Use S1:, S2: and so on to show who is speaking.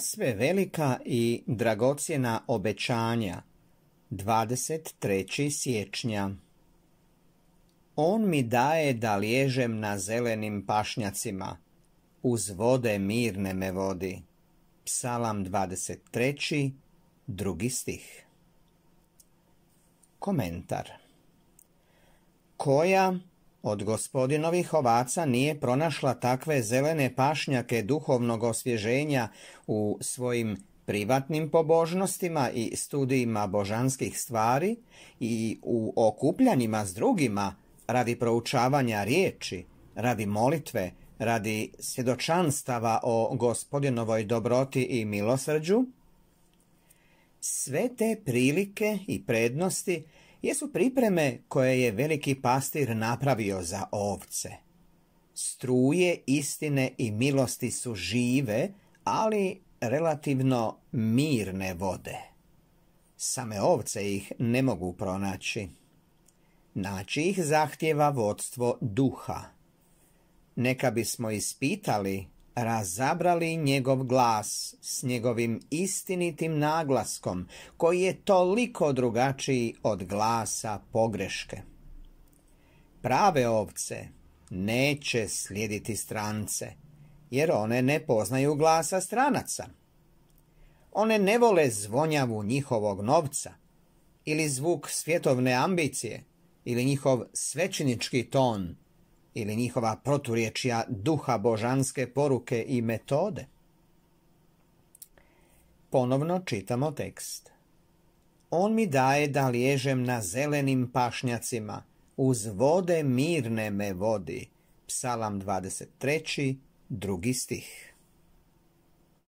S1: sve velika i dragocjena obećanja 23. siječnja On mi daje da liježem na zelenim pašnjacima, uz vode mirne me vodi. Psalam 23. drugi stih Komentar Koja od gospodinovih ovaca nije pronašla takve zelene pašnjake duhovnog osvježenja u svojim privatnim pobožnostima i studijima božanskih stvari i u okupljanjima s drugima radi proučavanja riječi, radi molitve, radi svjedočanstava o gospodinovoj dobroti i milosrđu, sve te prilike i prednosti jesu pripreme koje je veliki pastir napravio za ovce. Struje istine i milosti su žive, ali relativno mirne vode. Same ovce ih ne mogu pronaći. Naći ih zahtjeva vodstvo duha. Neka bismo ispitali razabrali njegov glas s njegovim istinitim naglaskom koji je toliko drugačiji od glasa pogreške. Prave ovce neće slijediti strance jer one ne poznaju glasa stranaca. One ne vole zvonjavu njihovog novca ili zvuk svjetovne ambicije ili njihov svećenički ton – ili njihova proturječja duha božanske poruke i metode? Ponovno čitamo tekst. On mi daje da liježem na zelenim pašnjacima, uz vode mirne me vodi. Psalam 23. drugi stih.